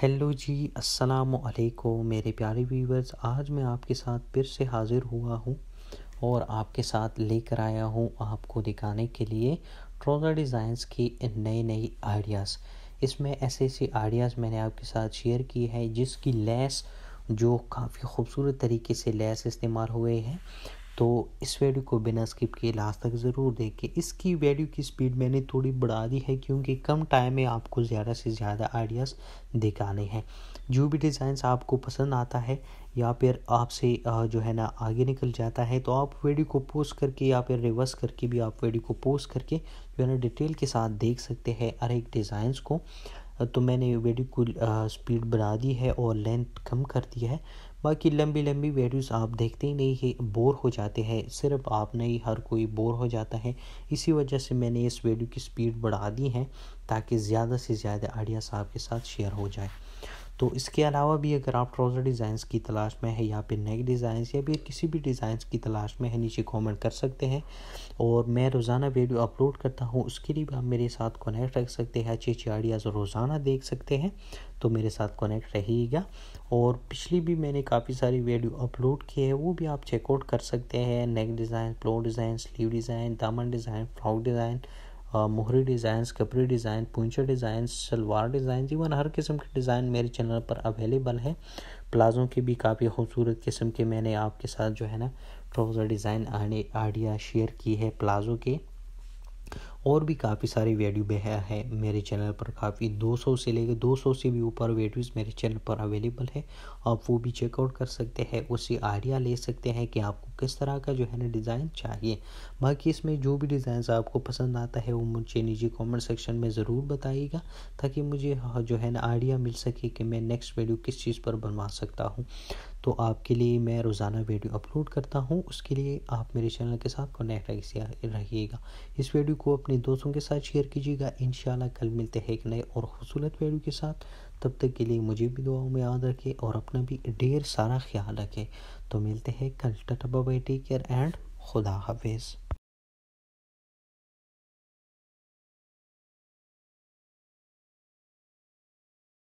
hello जी अस्सलाम वालेकुम मेरे प्यारे व्यूवर्स आज मैं आपके साथ फिर से हाज़िर हुआ हूँ और आपके साथ लेकर आया हूँ आपको दिखाने के लिए ट्रोज़र डिज़ाइंस की नए नई आइडियाज़ इसमें ऐसे ऐसे आइडियाज़ मैंने आपके साथ शेयर की है जिसकी लेस जो काफ़ी खूबसूरत तरीके से लेस इस्तेमाल हुए हैं तो इस वीडियो को बिना स्किप किए लास्ट तक ज़रूर देखें इसकी वीडियो की स्पीड मैंने थोड़ी बढ़ा दी है क्योंकि कम टाइम में आपको ज़्यादा से ज़्यादा आइडियाज़ दिखाने हैं जो भी डिज़ाइंस आपको पसंद आता है या फिर आपसे जो है ना आगे निकल जाता है तो आप वीडियो को पोस्ट करके या फिर रिवर्स करके भी आप वीडियो को पोस्ट करके जो है ना डिटेल के साथ देख सकते हैं हर एक डिज़ाइंस को तो मैंने वीडियो को स्पीड बढ़ा दी है और लेंथ कम कर दी है बाकी लंबी लंबी वीडियोस आप देखते ही नहीं है बोर हो जाते हैं सिर्फ आप नहीं हर कोई बोर हो जाता है इसी वजह से मैंने इस वीडियो की स्पीड बढ़ा दी है ताकि ज़्यादा से ज़्यादा आइडियाज़ आपके साथ शेयर हो जाए तो इसके अलावा भी अगर आप ट्राउज़र डिज़ाइंस की तलाश में है या फिर नए डिज़ाइंस या फिर किसी भी डिज़ाइंस की तलाश में है नीचे कमेंट कर सकते हैं और मैं रोज़ाना वीडियो अपलोड करता हूँ उसके लिए भी आप मेरे साथ कनेक्ट रख सकते हैं अच्छी अच्छी आइडियाज़ रोज़ाना देख सकते हैं तो मेरे साथ कनेक्ट रहिएगा और पिछली भी मैंने काफ़ी सारी वीडियो अपलोड की है वो भी आप चेकआउट कर सकते हैं नेक डिज़ाइन प्लो डिज़ाइन स्लीव डिज़ाइन दामन डिज़ाइन फ्रॉक डिज़ाइन मोहरी डिज़ाइंस कपड़े डिज़ाइन पूंछे डिज़ाइन सलवार डिज़ाइन इवन हर किस्म के डिज़ाइन मेरे चैनल पर अवेलेबल है प्लाज़ों के भी काफ़ी खूबसूरत किस्म के मैंने आपके साथ जो है ना ट्राउज़र डिज़ाइन आने आइडिया शेयर की है प्लाज़ो के और भी काफ़ी सारे वीडियो बेहद है, मेरे चैनल पर काफ़ी 200 से लेकर 200 से भी ऊपर वीडियोस मेरे चैनल पर अवेलेबल है आप वो भी चेकआउट कर सकते हैं उससे आइडिया ले सकते हैं कि आपको किस तरह का जो है ना डिज़ाइन चाहिए बाकी इसमें जो भी डिज़ाइन आपको पसंद आता है वो मुझे नीचे कॉमेंट सेक्शन में ज़रूर बताइएगा ताकि मुझे जो है ना आइडिया मिल सके कि मैं नेक्स्ट वीडियो किस चीज़ पर बनवा सकता हूँ तो आपके लिए मैं रोज़ाना वीडियो अपलोड करता हूँ उसके लिए आप मेरे चैनल के साथ कनेक्ट रहिएगा इस वीडियो को अपने दोस्तों के साथ शेयर कीजिएगा इन कल मिलते हैं एक नए और खूबसूरत वीडियो के साथ तब तक के लिए मुझे भी दुआओं में याद रखें और अपना भी ढेर सारा ख्याल रखें तो मिलते हैं कल tata bye take care and खुदा हाफिज़